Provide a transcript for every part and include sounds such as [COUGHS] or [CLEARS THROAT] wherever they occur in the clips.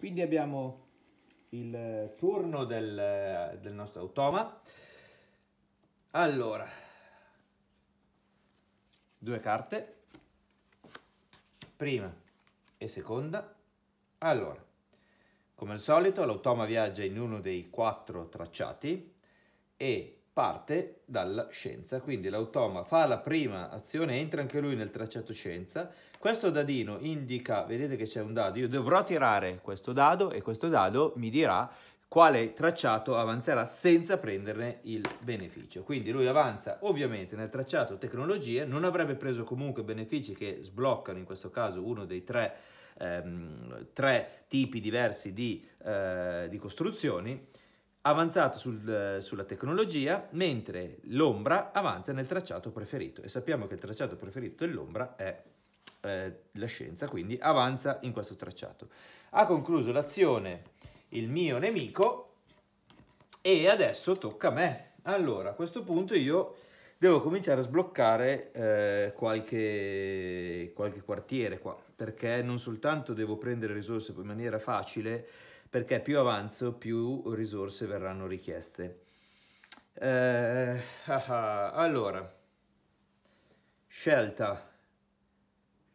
Quindi abbiamo il eh, turno del, eh, del nostro automa. Allora, due carte, prima e seconda. Allora, come al solito l'automa viaggia in uno dei quattro tracciati e parte dalla scienza, quindi l'automa fa la prima azione, entra anche lui nel tracciato scienza, questo dadino indica, vedete che c'è un dado, io dovrò tirare questo dado e questo dado mi dirà quale tracciato avanzerà senza prenderne il beneficio. Quindi lui avanza ovviamente nel tracciato tecnologie, non avrebbe preso comunque benefici che sbloccano in questo caso uno dei tre, ehm, tre tipi diversi di, eh, di costruzioni, avanzato sul, sulla tecnologia, mentre l'ombra avanza nel tracciato preferito. E sappiamo che il tracciato preferito dell'ombra è eh, la scienza, quindi avanza in questo tracciato. Ha concluso l'azione il mio nemico e adesso tocca a me. Allora, a questo punto io devo cominciare a sbloccare eh, qualche, qualche quartiere qua, perché non soltanto devo prendere risorse in maniera facile, perché più avanzo più risorse verranno richieste. Eh, ah, ah, allora, scelta,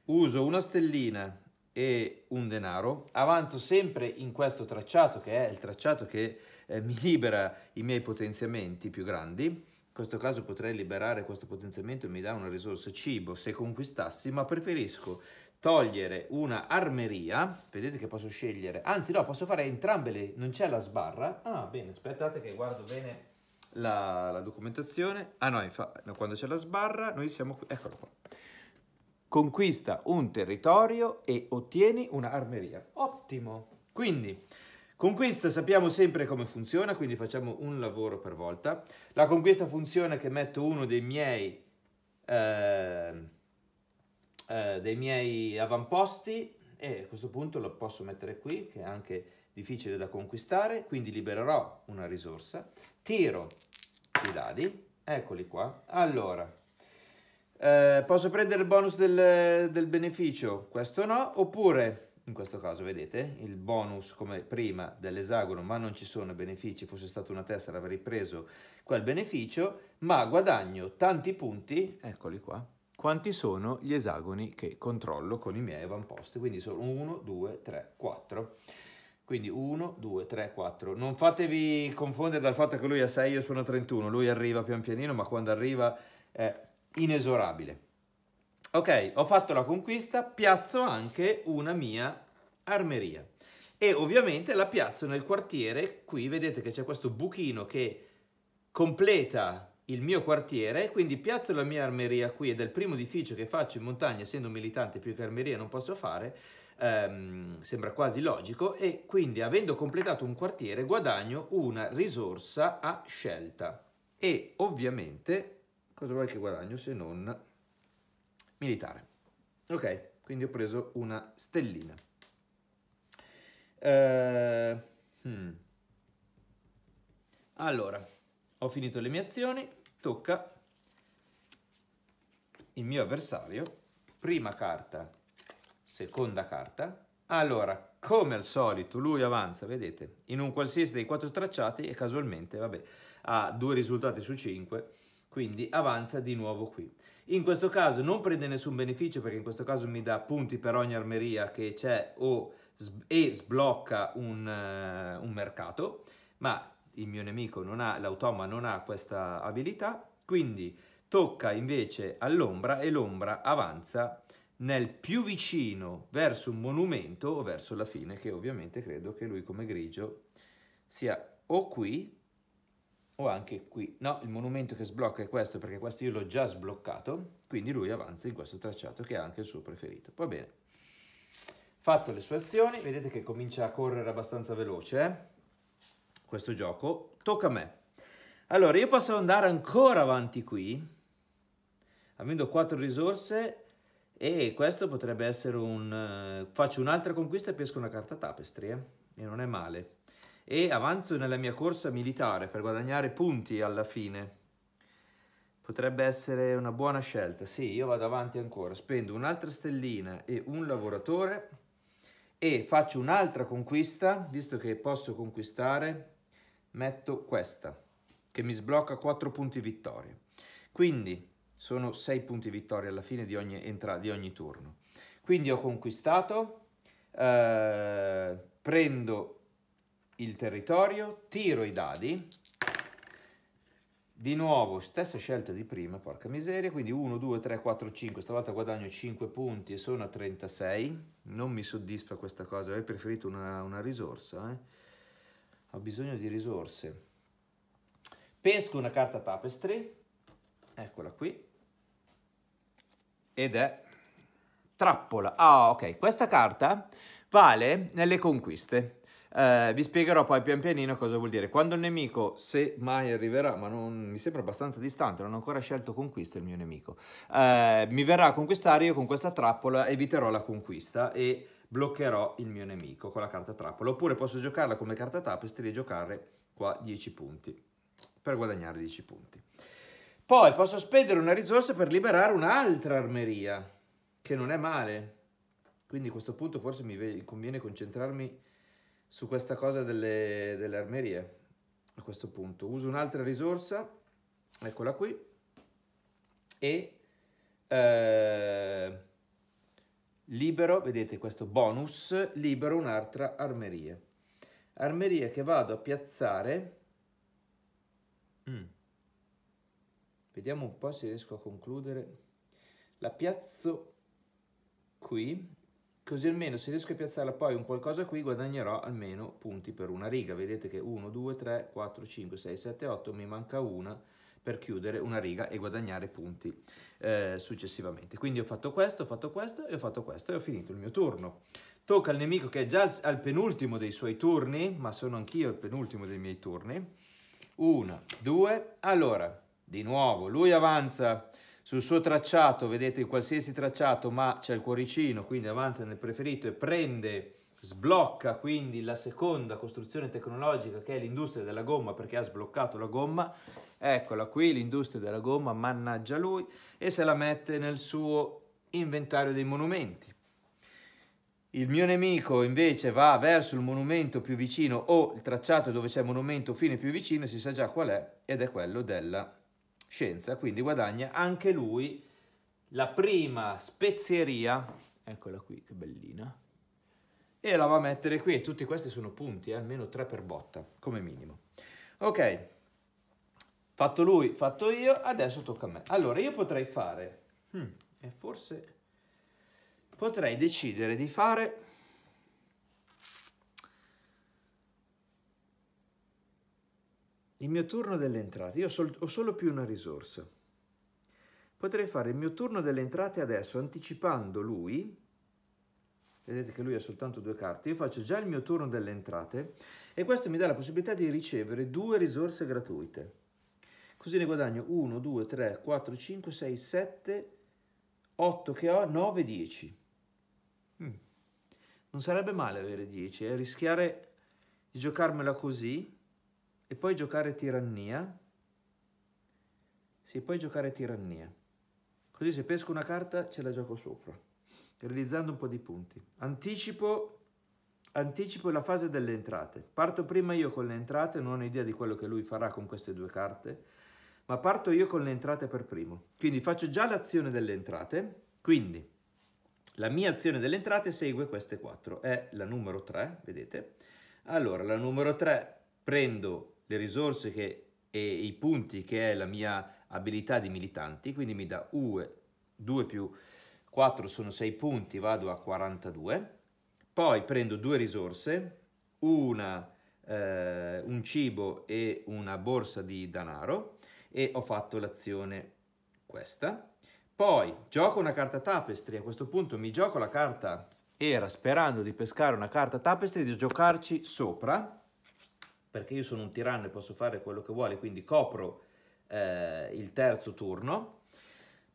uso una stellina e un denaro, avanzo sempre in questo tracciato che è il tracciato che eh, mi libera i miei potenziamenti più grandi, in questo caso potrei liberare questo potenziamento e mi dà una risorsa cibo se conquistassi, ma preferisco togliere una armeria, vedete che posso scegliere, anzi no, posso fare entrambe le, non c'è la sbarra, ah bene, aspettate che guardo bene la, la documentazione, ah no, infatti, quando c'è la sbarra, noi siamo qui, eccolo qua, conquista un territorio e ottieni una armeria, ottimo, quindi... Conquista sappiamo sempre come funziona, quindi facciamo un lavoro per volta. La conquista funziona che metto uno dei miei eh, eh, dei miei avamposti e a questo punto lo posso mettere qui che è anche difficile da conquistare quindi libererò una risorsa tiro i dadi eccoli qua allora eh, posso prendere il bonus del, del beneficio questo no oppure in questo caso vedete il bonus come prima dell'esagono ma non ci sono benefici fosse stata una tessera avrei preso quel beneficio ma guadagno tanti punti eccoli qua quanti sono gli esagoni che controllo con i miei avamposti. Quindi sono 1, 2, 3, 4. Quindi 1, 2, 3, 4. Non fatevi confondere dal fatto che lui ha 6, io sono 31. Lui arriva pian pianino, ma quando arriva è inesorabile. Ok, ho fatto la conquista, piazzo anche una mia armeria. E ovviamente la piazzo nel quartiere, qui vedete che c'è questo buchino che completa il mio quartiere, quindi piazzo la mia armeria qui ed è il primo edificio che faccio in montagna, essendo militante più che armeria non posso fare, ehm, sembra quasi logico, e quindi avendo completato un quartiere guadagno una risorsa a scelta. E ovviamente, cosa vuoi che guadagno se non militare? Ok, quindi ho preso una stellina. Uh, hmm. Allora, ho finito le mie azioni, tocca il mio avversario. Prima carta, seconda carta. Allora, come al solito, lui avanza, vedete, in un qualsiasi dei quattro tracciati e casualmente, vabbè, ha due risultati su cinque, quindi avanza di nuovo qui. In questo caso non prende nessun beneficio perché in questo caso mi dà punti per ogni armeria che c'è o e sblocca un, uh, un mercato, ma il mio nemico non ha, l'automa non ha questa abilità, quindi tocca invece all'ombra e l'ombra avanza nel più vicino verso un monumento o verso la fine, che ovviamente credo che lui come grigio sia o qui o anche qui. No, il monumento che sblocca è questo, perché questo io l'ho già sbloccato, quindi lui avanza in questo tracciato che è anche il suo preferito. Va bene. Fatto le sue azioni, vedete che comincia a correre abbastanza veloce, eh? questo gioco, tocca a me. Allora, io posso andare ancora avanti qui, avendo 4 risorse, e questo potrebbe essere un... Uh, faccio un'altra conquista e pesco una carta tapestry, eh? e non è male. E avanzo nella mia corsa militare per guadagnare punti alla fine. Potrebbe essere una buona scelta. Sì, io vado avanti ancora. Spendo un'altra stellina e un lavoratore e faccio un'altra conquista, visto che posso conquistare metto questa, che mi sblocca 4 punti vittoria. Quindi sono 6 punti vittoria alla fine di ogni, entra- di ogni turno. Quindi ho conquistato, eh, prendo il territorio, tiro i dadi, di nuovo, stessa scelta di prima, porca miseria, quindi 1, 2, 3, 4, 5, stavolta guadagno 5 punti e sono a 36, non mi soddisfa questa cosa, avrei preferito una, una risorsa, eh? ho bisogno di risorse. Pesco una carta tapestry, eccola qui, ed è trappola. Ah, ok, questa carta vale nelle conquiste. Eh, vi spiegherò poi pian pianino cosa vuol dire. Quando il nemico, se mai arriverà, ma non, mi sembra abbastanza distante, non ho ancora scelto conquista il mio nemico, eh, mi verrà a conquistare, io con questa trappola eviterò la conquista e bloccherò il mio nemico con la carta trappola. Oppure posso giocarla come carta tapestry e giocare qua 10 punti per guadagnare 10 punti. Poi posso spendere una risorsa per liberare un'altra armeria, che non è male. Quindi a questo punto forse mi conviene concentrarmi su questa cosa delle, delle armerie. A questo punto uso un'altra risorsa, eccola qui, e... Eh, Libero, vedete questo bonus, libero un'altra armeria. Armeria che vado a piazzare. Mm. Vediamo un po' se riesco a concludere. La piazzo qui, così almeno se riesco a piazzarla poi un qualcosa qui guadagnerò almeno punti per una riga. Vedete che 1, 2, 3, 4, 5, 6, 7, 8, mi manca una per chiudere una riga e guadagnare punti eh, successivamente. Quindi ho fatto questo, ho fatto questo e ho fatto questo e ho finito il mio turno. Tocca al nemico che è già al penultimo dei suoi turni, ma sono anch'io al penultimo dei miei turni. Una, due, allora, di nuovo, lui avanza sul suo tracciato, vedete qualsiasi tracciato, ma c'è il cuoricino, quindi avanza nel preferito e prende, sblocca quindi la seconda costruzione tecnologica che è l'industria della gomma perché ha sbloccato la gomma Eccola qui, l'industria della gomma, mannaggia lui, e se la mette nel suo inventario dei monumenti. Il mio nemico invece va verso il monumento più vicino o il tracciato dove c'è il monumento fine più vicino, si sa già qual è, ed è quello della scienza, quindi guadagna anche lui la prima spezieria, eccola qui, che bellina, e la va a mettere qui, e tutti questi sono punti, eh, almeno tre per botta, come minimo. Ok, Fatto lui, fatto io, adesso tocca a me. Allora, io potrei fare... Hmm, e forse... Potrei decidere di fare... Il mio turno delle entrate. Io sol ho solo più una risorsa. Potrei fare il mio turno delle entrate adesso, anticipando lui vedete che lui ha soltanto due carte, io faccio già il mio turno delle entrate e questo mi dà la possibilità di ricevere due risorse gratuite. Così ne guadagno 1, 2, 3, 4, 5, 6, 7, 8 che ho, 9, 10. Mm. Non sarebbe male avere 10, eh? rischiare di giocarmela così e poi giocare tirannia. Sì, poi giocare tirannia. Così se pesco una carta ce la gioco sopra, realizzando un po' di punti. Anticipo, anticipo la fase delle entrate. Parto prima io con le entrate, non ho idea di quello che lui farà con queste due carte ma parto io con le entrate per primo. Quindi faccio già l'azione delle entrate, quindi la mia azione delle entrate segue queste quattro, è la numero 3, vedete? Allora, la numero 3 prendo le risorse che, e i punti che è la mia abilità di militanti, quindi mi dà 2 più 4 sono 6 punti, vado a 42. Poi prendo due risorse, una, eh, un cibo e una borsa di denaro, e ho fatto l'azione questa. Poi gioco una carta tapestry, a questo punto mi gioco la carta era sperando di pescare una carta tapestry e di giocarci sopra, perché io sono un tiranno e posso fare quello che vuole, quindi copro eh, il terzo turno.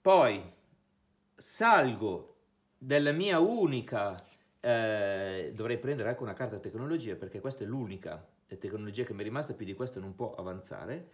Poi salgo della mia unica, eh, dovrei prendere anche una carta tecnologia perché questa è l'unica tecnologia che mi è rimasta, più di questa non può avanzare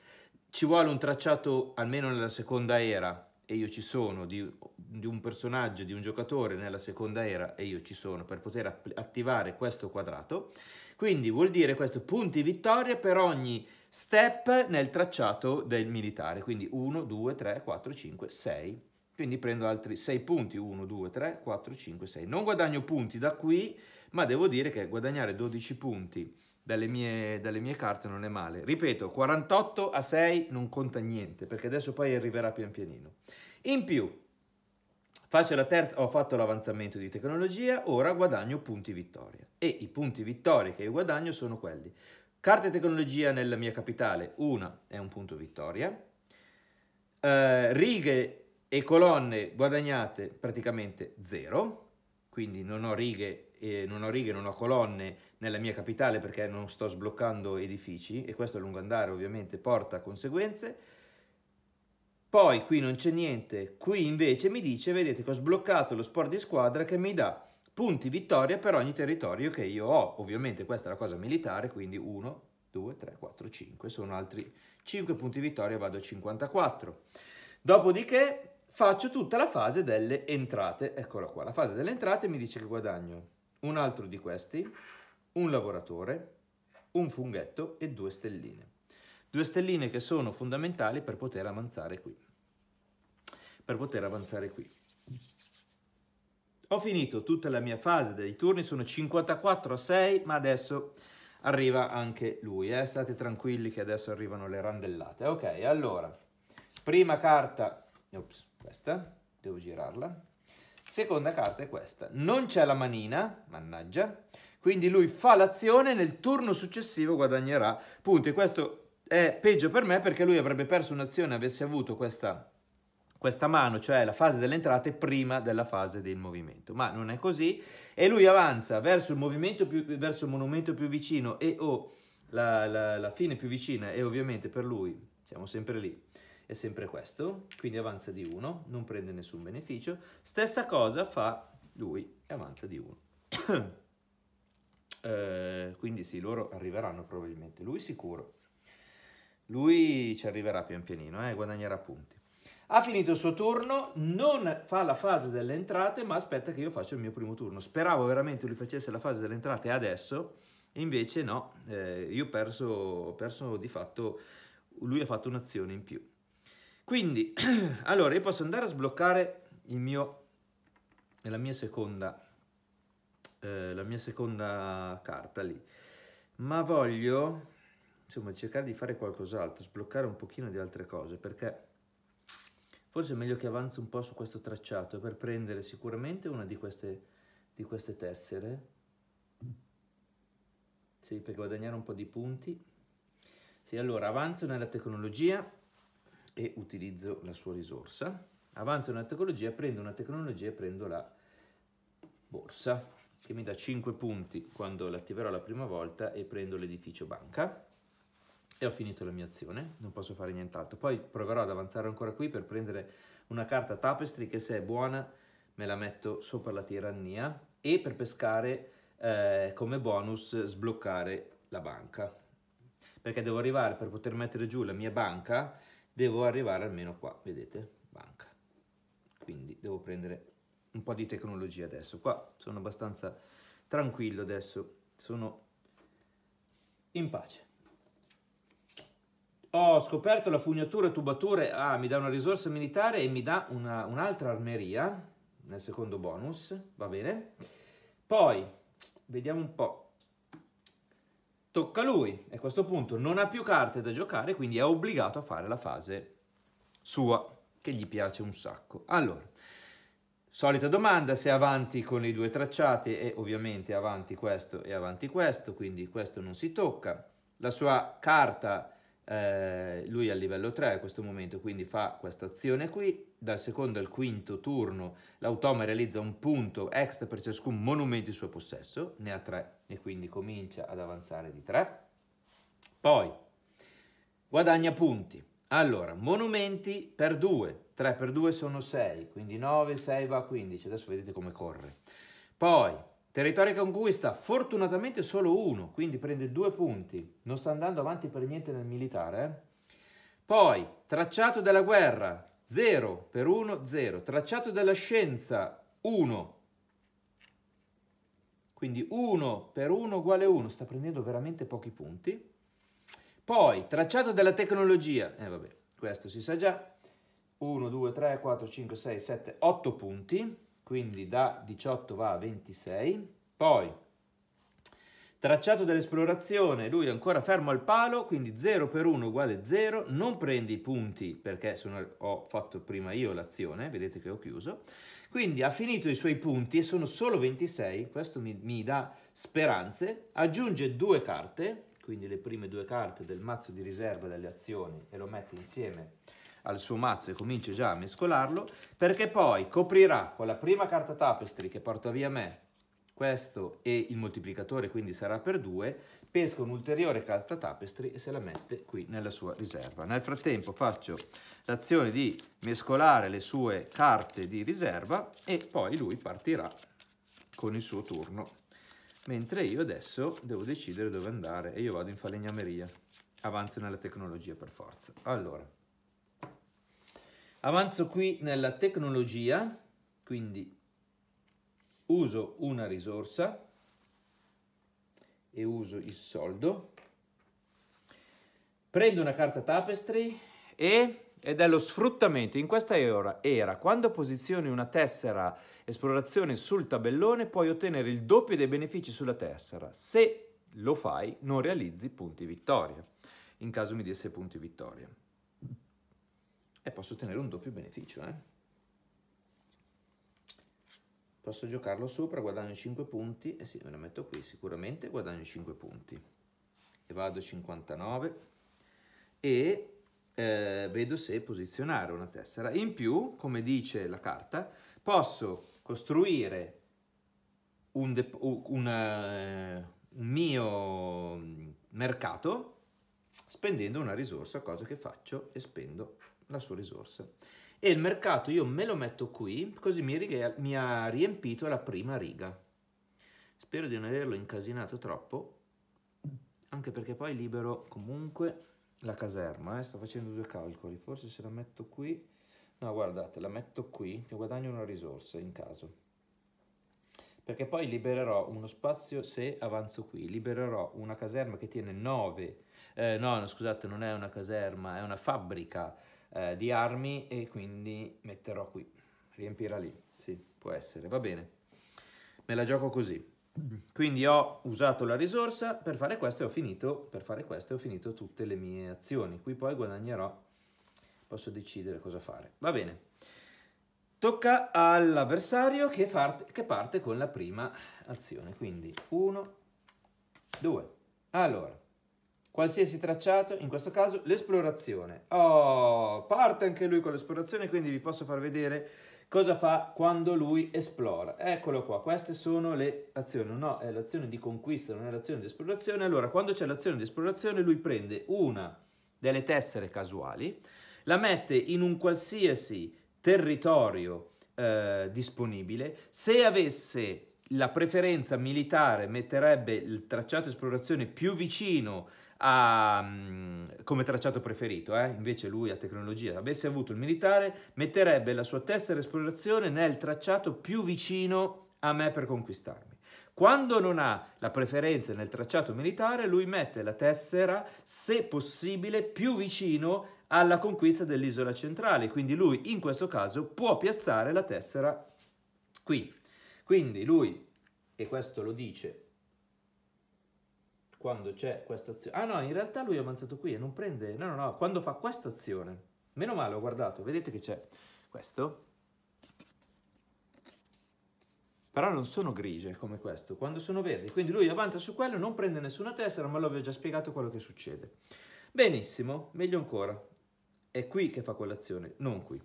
ci vuole un tracciato, almeno nella seconda era, e io ci sono, di, di, un personaggio, di un giocatore nella seconda era e io ci sono per poter attivare questo quadrato. Quindi vuol dire questo punti vittoria per ogni step nel tracciato del militare. Quindi 1, 2, 3, 4, 5, 6. Quindi prendo altri 6 punti, 1, 2, 3, 4, 5, 6. Non guadagno punti da qui, ma devo dire che guadagnare 12 punti dalle mie, dalle mie, carte non è male. Ripeto, 48 a 6 non conta niente, perché adesso poi arriverà pian pianino. In più, faccio la terza, ho fatto l'avanzamento di tecnologia, ora guadagno punti vittoria. E i punti vittoria che io guadagno sono quelli. Carte tecnologia nella mia capitale, una è un punto vittoria. Eh, righe e colonne guadagnate praticamente zero quindi non ho righe, eh, non ho righe, non ho colonne nella mia capitale perché non sto sbloccando edifici e questo a lungo andare ovviamente porta a conseguenze. Poi qui non c'è niente, qui invece mi dice, vedete che ho sbloccato lo sport di squadra che mi dà punti vittoria per ogni territorio che io ho. Ovviamente questa è la cosa militare, quindi 1, 2, 3, 4, 5, sono altri 5 punti vittoria, vado a 54. Dopodiché faccio tutta la fase delle entrate, eccola qua, la fase delle entrate mi dice che guadagno un altro di questi, un lavoratore, un funghetto e due stelline. Due stelline che sono fondamentali per poter avanzare qui. Per poter avanzare qui. Ho finito tutta la mia fase dei turni, sono 54 a 6, ma adesso arriva anche lui, eh? state tranquilli che adesso arrivano le randellate. Ok, allora, prima carta, Oops questa, devo girarla. Seconda carta è questa, non c'è la manina, mannaggia, quindi lui fa l'azione, nel turno successivo guadagnerà punti. Questo è peggio per me perché lui avrebbe perso un'azione avesse avuto questa, questa mano, cioè la fase delle entrate, prima della fase del movimento. Ma non è così e lui avanza verso il, movimento più, verso il monumento più vicino e o oh, la, la, la fine più vicina e ovviamente per lui siamo sempre lì è sempre questo, quindi avanza di 1, non prende nessun beneficio. Stessa cosa fa lui e avanza di 1. [COUGHS] eh, quindi sì, loro arriveranno probabilmente, lui sicuro. Lui ci arriverà pian pianino eh, guadagnerà punti. Ha finito il suo turno, non fa la fase delle entrate, ma aspetta che io faccia il mio primo turno. Speravo veramente lui facesse la fase delle entrate adesso, invece no, eh, io ho perso, ho perso di fatto, lui ha fatto un'azione in più. Quindi, [CLEARS THROAT] allora, io posso andare a sbloccare il mio, la mia seconda, eh, la mia seconda carta lì, ma voglio, insomma, cercare di fare qualcos'altro, sbloccare un pochino di altre cose, perché forse è meglio che avanzo un po' su questo tracciato per prendere sicuramente una di queste, di queste tessere, sì, per guadagnare un po' di punti. Sì, allora avanzo nella tecnologia, e utilizzo la sua risorsa. Avanzo una tecnologia, prendo una tecnologia e prendo la borsa che mi dà 5 punti quando l'attiverò la prima volta e prendo l'edificio banca e ho finito la mia azione, non posso fare nient'altro. Poi proverò ad avanzare ancora qui per prendere una carta tapestry che se è buona me la metto sopra la tirannia e per pescare eh, come bonus sbloccare la banca perché devo arrivare per poter mettere giù la mia banca devo arrivare almeno qua, vedete, banca. Quindi devo prendere un po' di tecnologia adesso. Qua sono abbastanza tranquillo adesso, sono in pace. Ho scoperto la fognatura tubature, ah, mi dà una risorsa militare e mi dà un'altra un armeria nel secondo bonus, va bene? Poi, vediamo un po'. Tocca a lui, e a questo punto non ha più carte da giocare, quindi è obbligato a fare la fase sua, che gli piace un sacco. Allora, solita domanda, se avanti con i due tracciati, e ovviamente avanti questo e avanti questo, quindi questo non si tocca. La sua carta, eh, lui è a livello 3 a questo momento, quindi fa questa azione qui, dal secondo al quinto turno l'automa realizza un punto extra per ciascun monumento in suo possesso, ne ha tre e quindi comincia ad avanzare di tre. Poi guadagna punti. Allora, monumenti per 2, 3 per 2 sono 6, quindi 9, 6 va a 15, adesso vedete come corre. Poi, territorio che conquista, fortunatamente solo 1, quindi prende 2 punti, non sta andando avanti per niente nel militare. Eh. Poi, tracciato della guerra, 0 per 1, 0. Tracciato della scienza, 1. Quindi 1 per 1 uguale 1, sta prendendo veramente pochi punti. Poi, tracciato della tecnologia, eh vabbè, questo si sa già. 1, 2, 3, 4, 5, 6, 7, 8 punti, quindi da 18 va a 26. Poi, Tracciato dell'esplorazione, lui è ancora fermo al palo, quindi 0 per 1 uguale 0, non prendi i punti perché sono, ho fatto prima io l'azione, vedete che ho chiuso, quindi ha finito i suoi punti e sono solo 26, questo mi, mi dà speranze, aggiunge due carte, quindi le prime due carte del mazzo di riserva delle azioni e lo mette insieme al suo mazzo e comincia già a mescolarlo, perché poi coprirà con la prima carta tapestry che porta via me questo e il moltiplicatore quindi sarà per 2, pesca un'ulteriore carta tapestry e se la mette qui nella sua riserva. Nel frattempo faccio l'azione di mescolare le sue carte di riserva e poi lui partirà con il suo turno. Mentre io adesso devo decidere dove andare e io vado in falegnameria. Avanzo nella tecnologia per forza. Allora, avanzo qui nella tecnologia, quindi uso una risorsa e uso il soldo, prendo una carta tapestry e ed è lo sfruttamento. In questa era, era, quando posizioni una tessera esplorazione sul tabellone, puoi ottenere il doppio dei benefici sulla tessera. Se lo fai, non realizzi punti vittoria. In caso mi desse punti vittoria. E posso ottenere un doppio beneficio, eh? Posso giocarlo sopra, guadagno 5 punti, e eh sì, me lo metto qui, sicuramente guadagno 5 punti. E vado a 59 e eh, vedo se posizionare una tessera. In più, come dice la carta, posso costruire un, un, uh, un mio mercato spendendo una risorsa, cosa che faccio e spendo la sua risorsa e il mercato io me lo metto qui così mi, mi ha riempito la prima riga spero di non averlo incasinato troppo anche perché poi libero comunque la caserma eh? sto facendo due calcoli forse se la metto qui no guardate la metto qui che guadagno una risorsa in caso perché poi libererò uno spazio se avanzo qui, libererò una caserma che tiene 9, eh, no, no scusate non è una caserma, è una fabbrica eh, di armi e quindi metterò qui. Riempirà lì, sì, può essere, va bene. Me la gioco così. Quindi ho usato la risorsa, per fare questo e ho finito, per fare questo ho finito tutte le mie azioni. Qui poi guadagnerò, posso decidere cosa fare. Va bene. Tocca all'avversario che, che, parte con la prima azione. Quindi 1, 2. Allora, qualsiasi tracciato, in questo caso l'esplorazione. Oh, parte anche lui con l'esplorazione, quindi vi posso far vedere cosa fa quando lui esplora. Eccolo qua, queste sono le azioni. No, è l'azione di conquista, non è l'azione di esplorazione. Allora, quando c'è l'azione di esplorazione, lui prende una delle tessere casuali, la mette in un qualsiasi territorio eh, disponibile. Se avesse la preferenza militare, metterebbe il tracciato esplorazione più vicino a, come tracciato preferito, eh? invece lui a tecnologia, avesse avuto il militare, metterebbe la sua tessera esplorazione nel tracciato più vicino a me per conquistarmi. Quando non ha la preferenza nel tracciato militare, lui mette la tessera, se possibile, più vicino alla conquista dell'isola centrale. Quindi lui, in questo caso, può piazzare la tessera qui. Quindi lui, e questo lo dice quando c'è questa azione... Ah no, in realtà lui è avanzato qui e non prende... No, no, no, quando fa questa azione. Meno male, ho guardato, vedete che c'è questo. Però non sono grigie come questo, quando sono verdi. Quindi lui avanza su quello, non prende nessuna tessera, ma l'avevo già spiegato quello che succede. Benissimo, meglio ancora. È qui che fa quell'azione, non qui.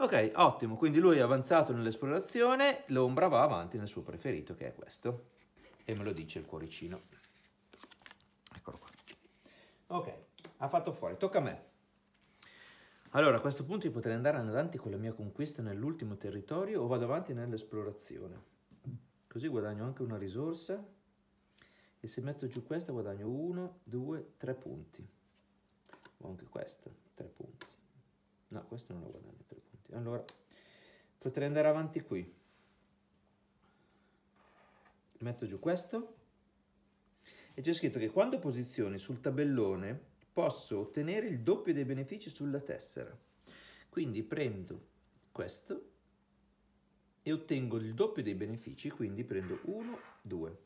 Ok, ottimo, quindi lui è avanzato nell'esplorazione, l'ombra va avanti nel suo preferito, che è questo. E me lo dice il cuoricino. Ok, ha fatto fuori, tocca a me. Allora, a questo punto io potrei andare avanti con la mia conquista nell'ultimo territorio o vado avanti nell'esplorazione. Così guadagno anche una risorsa e se metto giù questa guadagno 1, 2, 3 punti. O anche questa, 3 punti. No, questa non la guadagno 3 punti. Allora, potrei andare avanti qui. Metto giù questo e c'è scritto che quando posizioni sul tabellone posso ottenere il doppio dei benefici sulla tessera. Quindi prendo questo e ottengo il doppio dei benefici, quindi prendo 1, 2.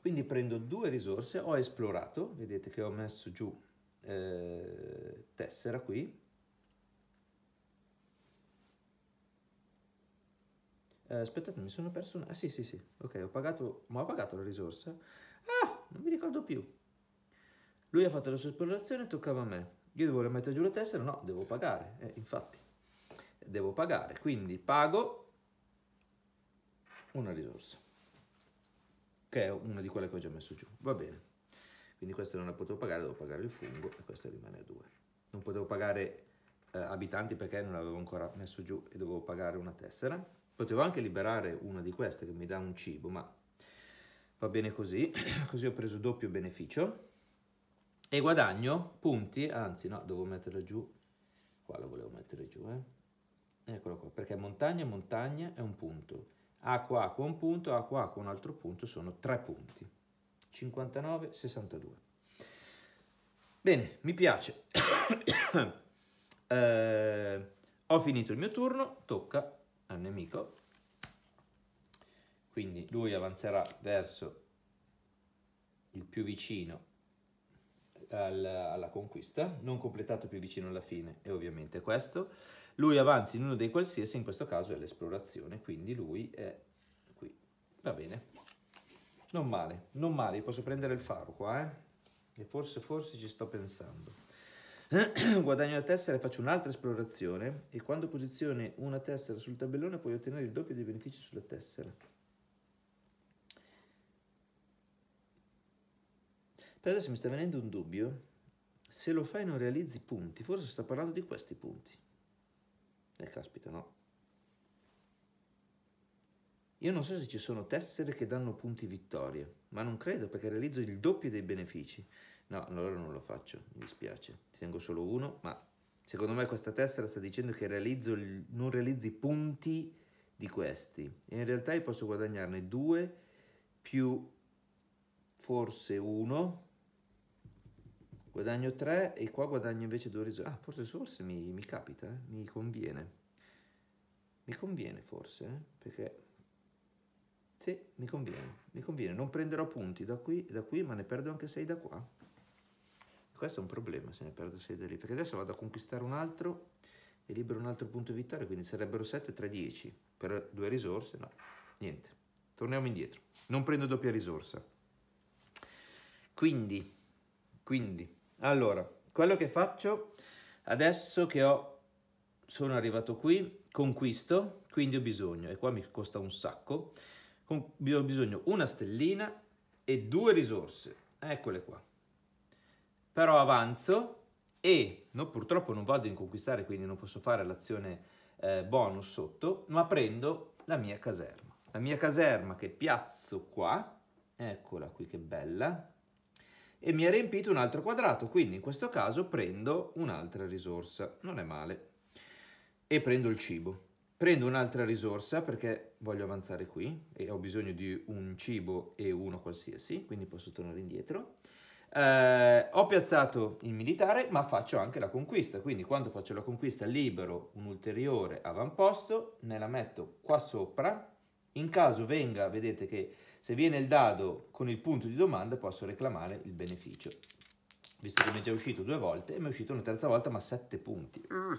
Quindi prendo due risorse, ho esplorato, vedete che ho messo giù eh, tessera qui, Eh, aspettate, mi sono perso una... Ah, sì, sì, sì. Ok, ho pagato... Ma ho pagato la risorsa? Ah, non mi ricordo più. Lui ha fatto la sua esplorazione, toccava a me. Io devo mettere giù la tessera? No, devo pagare. Eh, infatti, devo pagare. Quindi pago una risorsa. Che è una di quelle che ho già messo giù. Va bene. Quindi questa non la potevo pagare, devo pagare il fungo e questa rimane a due. Non potevo pagare eh, abitanti perché non l'avevo ancora messo giù e dovevo pagare una tessera Potevo anche liberare una di queste che mi dà un cibo, ma va bene così, [CLEARS THROAT] così ho preso doppio beneficio e guadagno punti, anzi no, devo metterla giù, qua la volevo mettere giù, eh. eccolo qua, perché montagna, montagna è un punto, acqua, acqua un punto, acqua, acqua un altro punto, sono tre punti, 59, 62. Bene, mi piace. [COUGHS] eh, ho finito il mio turno, tocca al nemico quindi lui avanzerà verso il più vicino alla, alla conquista, non completato più vicino alla fine e ovviamente questo, lui avanza in uno dei qualsiasi, in questo caso è l'esplorazione, quindi lui è qui, va bene, non male, non male, posso prendere il faro qua, eh? e forse, forse ci sto pensando. [CLEARS THROAT] Guadagno la tessera e faccio un'altra esplorazione e quando posizioni una tessera sul tabellone puoi ottenere il doppio dei benefici sulla tessera. Per adesso mi sta venendo un dubbio. Se lo fai non realizzi punti, forse sto parlando di questi punti. Eh, caspita, no. Io non so se ci sono tessere che danno punti vittoria, ma non credo perché realizzo il doppio dei benefici. No, allora non lo faccio, mi dispiace. Ti tengo solo uno, ma secondo me questa tessera sta dicendo che realizzo, non realizzi punti di questi. E in realtà io posso guadagnarne due più forse uno. Guadagno tre e qua guadagno invece due risorse. Ah, forse risorse mi, mi capita, eh? mi conviene. Mi conviene forse, eh? perché... Sì, mi conviene, mi conviene. Non prenderò punti da qui da qui, ma ne perdo anche sei da qua. Questo è un problema se ne perdo 6 da lì, perché adesso vado a conquistare un altro e libero un altro punto di vittoria, quindi sarebbero 7 tra 10 per due risorse, no, niente. Torniamo indietro, non prendo doppia risorsa. Quindi, quindi, allora, quello che faccio adesso che ho, sono arrivato qui, conquisto, quindi ho bisogno, e qua mi costa un sacco, ho bisogno una stellina e due risorse, eccole qua però avanzo e no, purtroppo non vado in conquistare, quindi non posso fare l'azione eh, bonus sotto, ma prendo la mia caserma. La mia caserma che piazzo qua, eccola qui che bella, e mi ha riempito un altro quadrato, quindi in questo caso prendo un'altra risorsa, non è male, e prendo il cibo. Prendo un'altra risorsa perché voglio avanzare qui e ho bisogno di un cibo e uno qualsiasi, quindi posso tornare indietro. Eh, ho piazzato il militare, ma faccio anche la conquista. Quindi, quando faccio la conquista, libero un ulteriore avamposto, me la metto qua sopra. In caso venga, vedete che se viene il dado con il punto di domanda, posso reclamare il beneficio. Visto che mi è già uscito due volte mi è uscito una terza volta, ma sette punti. Ah.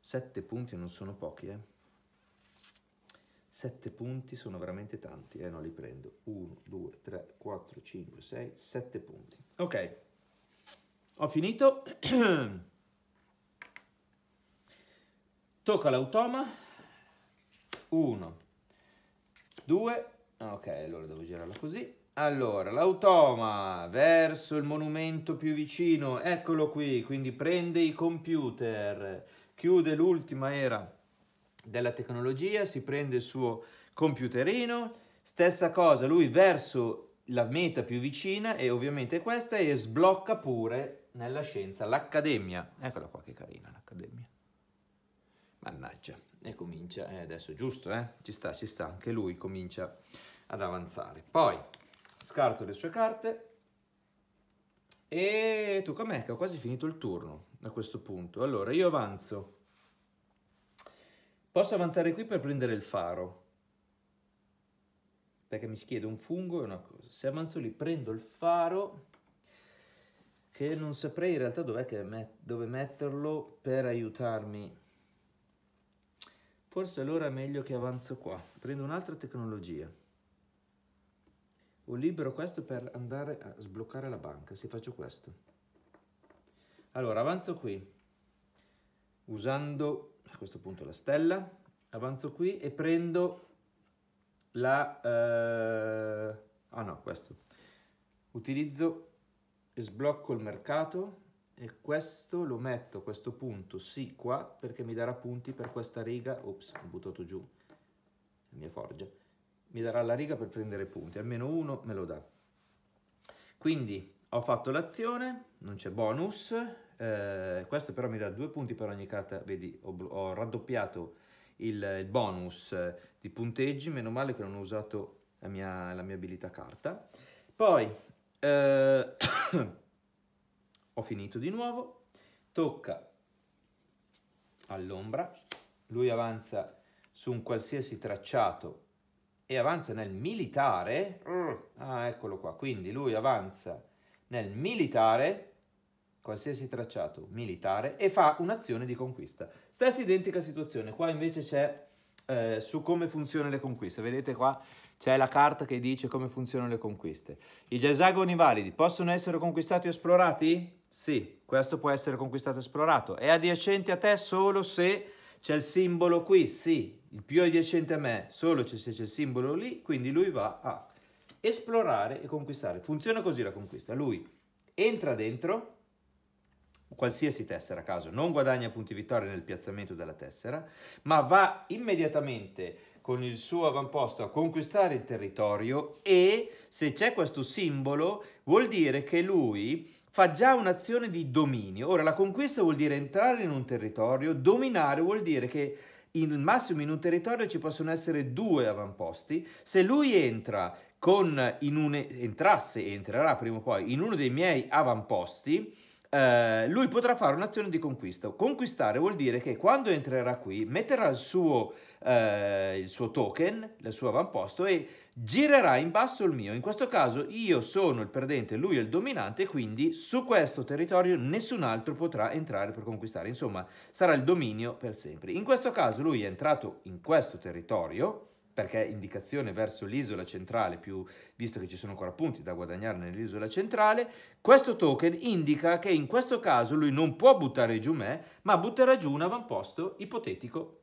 Sette punti non sono pochi, eh. 7 punti sono veramente tanti, eh, non li prendo. 1, 2, 3, 4, 5, 6, 7 punti. Ok, ho finito. [CLEARS THROAT] Tocca l'automa. 1, 2, ok, allora devo girarla così. Allora, l'automa verso il monumento più vicino, eccolo qui, quindi prende i computer, chiude l'ultima era della tecnologia, si prende il suo computerino, stessa cosa, lui verso la meta più vicina e ovviamente questa e sblocca pure nella scienza l'accademia. Eccola qua che carina l'accademia. Mannaggia, e comincia, eh, adesso è giusto, eh? Ci sta, ci sta, anche lui comincia ad avanzare. Poi scarto le sue carte e tocca a me che ho quasi finito il turno a questo punto. Allora, io avanzo Posso avanzare qui per prendere il faro, perché mi si chiede un fungo e una cosa. Se avanzo lì prendo il faro, che non saprei in realtà dov'è che met dove metterlo per aiutarmi. Forse allora è meglio che avanzo qua. Prendo un'altra tecnologia. Ho libero questo per andare a sbloccare la banca, se faccio questo. Allora, avanzo qui, usando a questo punto la stella, avanzo qui e prendo la... Eh, ah no, questo. Utilizzo e sblocco il mercato e questo lo metto, questo punto, sì qua, perché mi darà punti per questa riga. Ops, ho buttato giù la mia forgia. Mi darà la riga per prendere punti, almeno uno me lo dà. Quindi ho fatto l'azione, non c'è bonus, eh, questo però mi dà due punti per ogni carta, vedi, ho, ho raddoppiato il, il, bonus eh, di punteggi, meno male che non ho usato la mia, la mia abilità carta. Poi eh, [COUGHS] ho finito di nuovo, tocca all'ombra, lui avanza su un qualsiasi tracciato e avanza nel militare, mm. ah eccolo qua, quindi lui avanza nel militare qualsiasi tracciato militare e fa un'azione di conquista. Stessa identica situazione, qua invece c'è eh, su come funzionano le conquiste, vedete qua c'è la carta che dice come funzionano le conquiste. Gli esagoni validi possono essere conquistati o esplorati? Sì, questo può essere conquistato e esplorato. È adiacente a te solo se c'è il simbolo qui, sì, il più adiacente a me solo se c'è il simbolo lì, quindi lui va a esplorare e conquistare. Funziona così la conquista, lui entra dentro, qualsiasi tessera a caso, non guadagna punti vittoria nel piazzamento della tessera, ma va immediatamente con il suo avamposto a conquistare il territorio e se c'è questo simbolo vuol dire che lui fa già un'azione di dominio. Ora la conquista vuol dire entrare in un territorio, dominare vuol dire che in massimo in un territorio ci possono essere due avamposti. Se lui entra con in un, entrasse entrerà prima o poi in uno dei miei avamposti, eh, lui potrà fare un'azione di conquista. Conquistare vuol dire che quando entrerà qui metterà il suo, eh, il suo token, il suo avamposto e girerà in basso il mio. In questo caso io sono il perdente, lui è il dominante, quindi su questo territorio nessun altro potrà entrare per conquistare. Insomma, sarà il dominio per sempre. In questo caso lui è entrato in questo territorio, perché indicazione verso l'isola centrale, più, visto che ci sono ancora punti da guadagnare nell'isola centrale, questo token indica che in questo caso lui non può buttare giù me, ma butterà giù un avamposto ipotetico.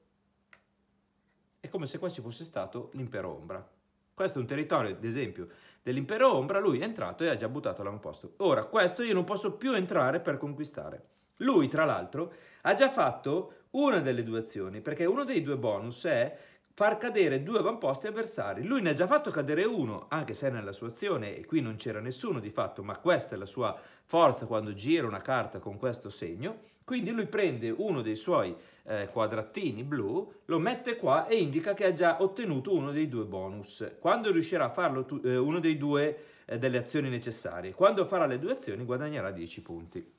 È come se qua ci fosse stato l'impero ombra. Questo è un territorio, ad esempio, dell'impero ombra, lui è entrato e ha già buttato l'avamposto. Ora, questo io non posso più entrare per conquistare. Lui, tra l'altro, ha già fatto una delle due azioni, perché uno dei due bonus è far cadere due avamposti avversari. Lui ne ha già fatto cadere uno, anche se è nella sua azione, e qui non c'era nessuno di fatto, ma questa è la sua forza quando gira una carta con questo segno. Quindi lui prende uno dei suoi eh, quadratini blu, lo mette qua e indica che ha già ottenuto uno dei due bonus. Quando riuscirà a farlo tu, eh, uno dei due eh, delle azioni necessarie, quando farà le due azioni guadagnerà 10 punti.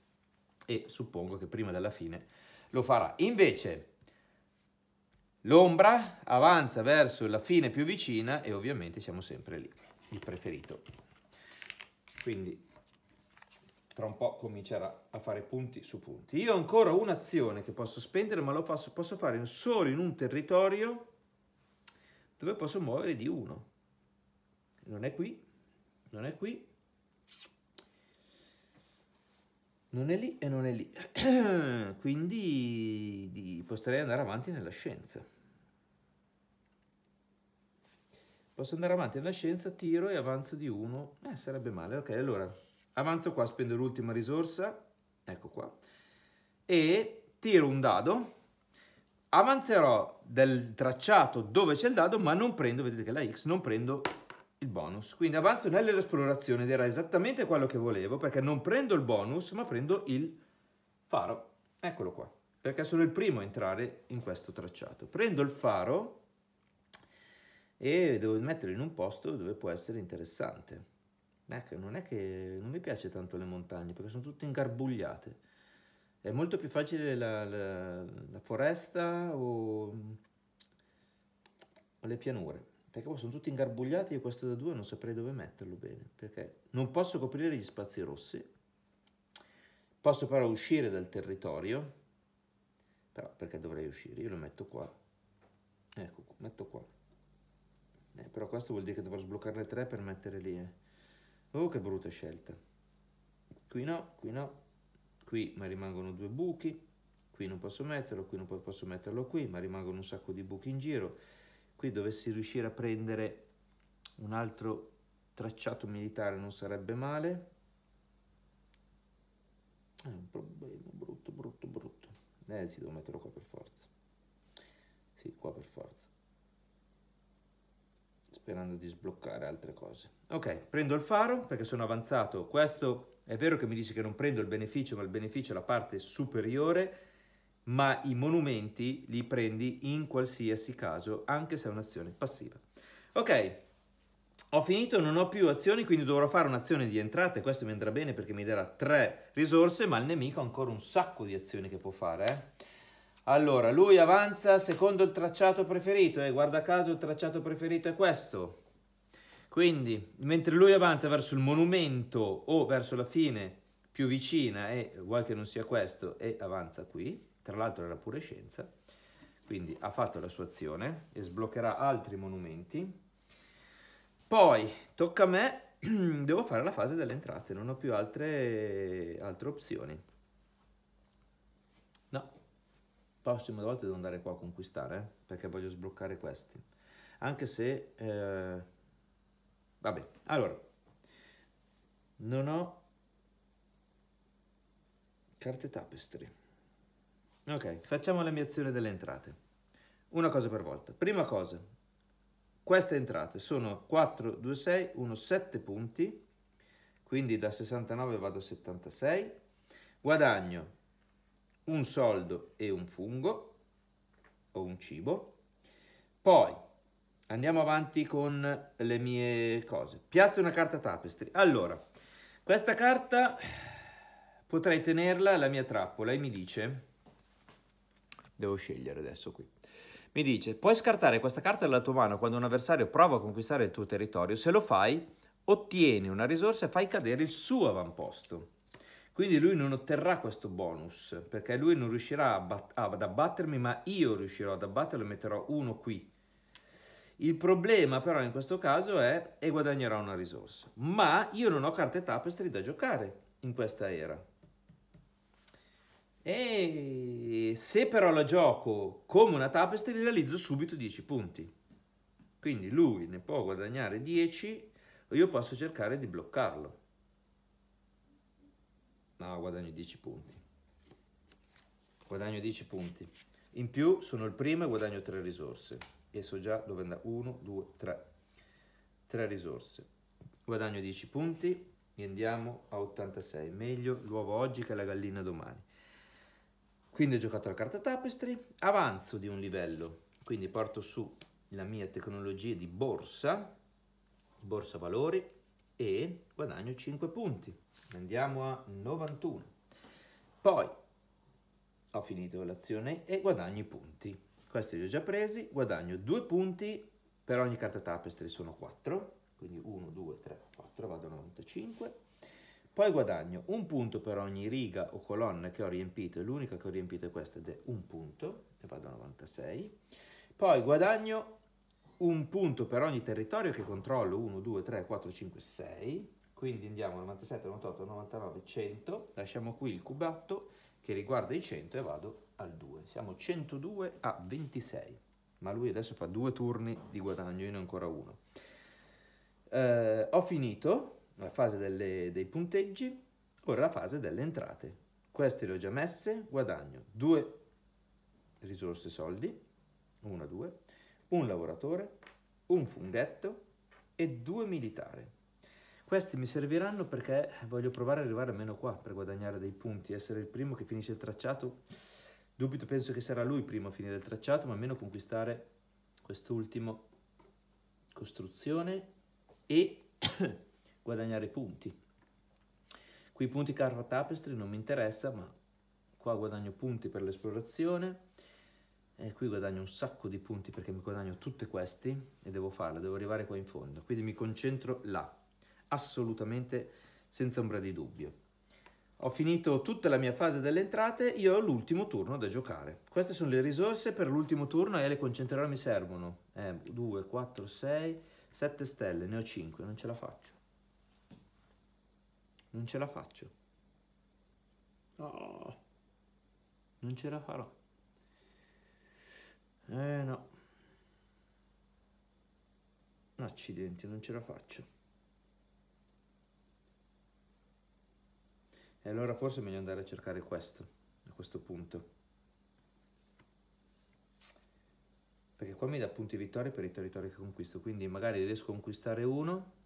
E suppongo che prima della fine lo farà. Invece L'ombra avanza verso la fine più vicina e ovviamente siamo sempre lì, il preferito. Quindi tra un po' comincerà a fare punti su punti. Io ho ancora un'azione che posso spendere, ma lo posso, posso fare solo in un territorio dove posso muovere di uno. Non è qui, non è qui, non è lì e non è lì. [CLEARS THROAT] Quindi potrei andare avanti nella scienza. Posso andare avanti nella scienza, tiro e avanzo di uno. Eh, sarebbe male. Ok, allora, avanzo qua, spendo l'ultima risorsa. Ecco qua. E tiro un dado. Avanzerò del tracciato dove c'è il dado, ma non prendo, vedete che la X, non prendo il bonus. Quindi avanzo nell'esplorazione ed era esattamente quello che volevo perché non prendo il bonus ma prendo il faro. Eccolo qua, perché sono il primo a entrare in questo tracciato. Prendo il faro e devo metterlo in un posto dove può essere interessante. Ecco, non è che non mi piace tanto le montagne perché sono tutte ingarbugliate. È molto più facile la, la, la foresta o, o le pianure perché poi sono tutti ingarbugliati e questo da due non saprei dove metterlo bene, perché non posso coprire gli spazi rossi, posso però uscire dal territorio, però perché dovrei uscire? Io lo metto qua, ecco, metto qua, eh, però questo vuol dire che dovrò sbloccarne tre per mettere lì, eh. oh che brutta scelta, qui no, qui no, qui ma rimangono due buchi, qui non posso metterlo, qui non posso metterlo qui, ma rimangono un sacco di buchi in giro, qui dovessi riuscire a prendere un altro tracciato militare non sarebbe male è un problema brutto brutto brutto eh sì devo metterlo qua per forza sì qua per forza sperando di sbloccare altre cose ok prendo il faro perché sono avanzato questo è vero che mi dice che non prendo il beneficio ma il beneficio è la parte superiore ma i monumenti li prendi in qualsiasi caso, anche se è un'azione passiva. Ok, ho finito, non ho più azioni, quindi dovrò fare un'azione di entrata e questo mi andrà bene perché mi darà tre risorse, ma il nemico ha ancora un sacco di azioni che può fare. Eh? Allora, lui avanza secondo il tracciato preferito e eh? guarda caso il tracciato preferito è questo. Quindi, mentre lui avanza verso il monumento o verso la fine più vicina, e eh, vuoi che non sia questo, e avanza qui, tra l'altro era pure scienza, quindi ha fatto la sua azione e sbloccherà altri monumenti. Poi tocca a me, [CLEARS THROAT] devo fare la fase delle entrate, non ho più altre, altre opzioni. No, prossima volta devo andare qua a conquistare, eh? perché voglio sbloccare questi. Anche se... Eh... Vabbè, allora, non ho carte tapestry. Ok, facciamo la mia azione delle entrate. Una cosa per volta. Prima cosa, queste entrate sono 4, 2, 6, 1, 7 punti, quindi da 69 vado a 76, guadagno un soldo e un fungo o un cibo, poi andiamo avanti con le mie cose. Piazza una carta tapestry. Allora, questa carta eh, potrei tenerla, la mia trappola, e mi dice Devo scegliere adesso qui. Mi dice, puoi scartare questa carta dalla tua mano quando un avversario prova a conquistare il tuo territorio. Se lo fai, ottieni una risorsa e fai cadere il suo avamposto. Quindi lui non otterrà questo bonus, perché lui non riuscirà ad abbattermi, ma io riuscirò ad abbatterlo e metterò uno qui. Il problema però in questo caso è e guadagnerà una risorsa. Ma io non ho carte tapestry da giocare in questa era. E se però la gioco come una tapestry realizzo subito 10 punti. Quindi lui ne può guadagnare 10 o io posso cercare di bloccarlo. No, guadagno 10 punti. Guadagno 10 punti. In più sono il primo e guadagno 3 risorse. E so già dove andare. 1, 2, 3. 3 risorse. Guadagno 10 punti e andiamo a 86. Meglio l'uovo oggi che la gallina domani. Quindi ho giocato la carta tapestry, avanzo di un livello, quindi porto su la mia tecnologia di borsa, borsa valori e guadagno 5 punti. Andiamo a 91. Poi ho finito l'azione e guadagno i punti. Questi li ho già presi, guadagno 2 punti per ogni carta tapestry sono 4, quindi 1, 2, 3, 4, vado a 95 poi guadagno un punto per ogni riga o colonna che ho riempito, l'unica che ho riempito è questa ed è un punto, e vado a 96. Poi guadagno un punto per ogni territorio che controllo, 1, 2, 3, 4, 5, 6. Quindi andiamo a 97, 98, 99, 100. Lasciamo qui il cubatto che riguarda i 100 e vado al 2. Siamo 102 a 26. Ma lui adesso fa due turni di guadagno, io ne ho ancora uno. Eh, ho finito la fase delle, dei punteggi, ora la fase delle entrate. Queste le ho già messe, guadagno due risorse soldi, una, due, un lavoratore, un funghetto e due militari. Questi mi serviranno perché voglio provare ad arrivare almeno qua per guadagnare dei punti, essere il primo che finisce il tracciato. Dubito, penso che sarà lui il primo a finire il tracciato, ma almeno conquistare quest'ultimo costruzione e guadagnare punti. Qui punti carro tapestry non mi interessa, ma qua guadagno punti per l'esplorazione. E qui guadagno un sacco di punti perché mi guadagno tutti questi e devo farlo, devo arrivare qua in fondo. Quindi mi concentro là, assolutamente senza ombra di dubbio. Ho finito tutta la mia fase delle entrate, io ho l'ultimo turno da giocare. Queste sono le risorse per l'ultimo turno e le concentrerò mi servono. 2, 4, 6, 7 stelle, ne ho 5, non ce la faccio. Non ce la faccio. Oh, non ce la farò. Eh no. Accidenti, non ce la faccio. E allora forse è meglio andare a cercare questo, a questo punto. Perché qua mi dà punti vittoria per i territori che conquisto, quindi magari riesco a conquistare uno